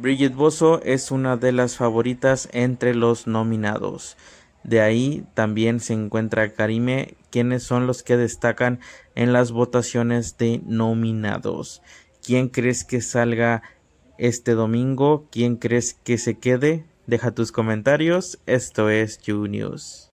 Bridget Bozo es una de las favoritas entre los nominados. De ahí también se encuentra Karime, quienes son los que destacan en las votaciones de nominados. ¿Quién crees que salga este domingo? ¿Quién crees que se quede? Deja tus comentarios. Esto es YouNews.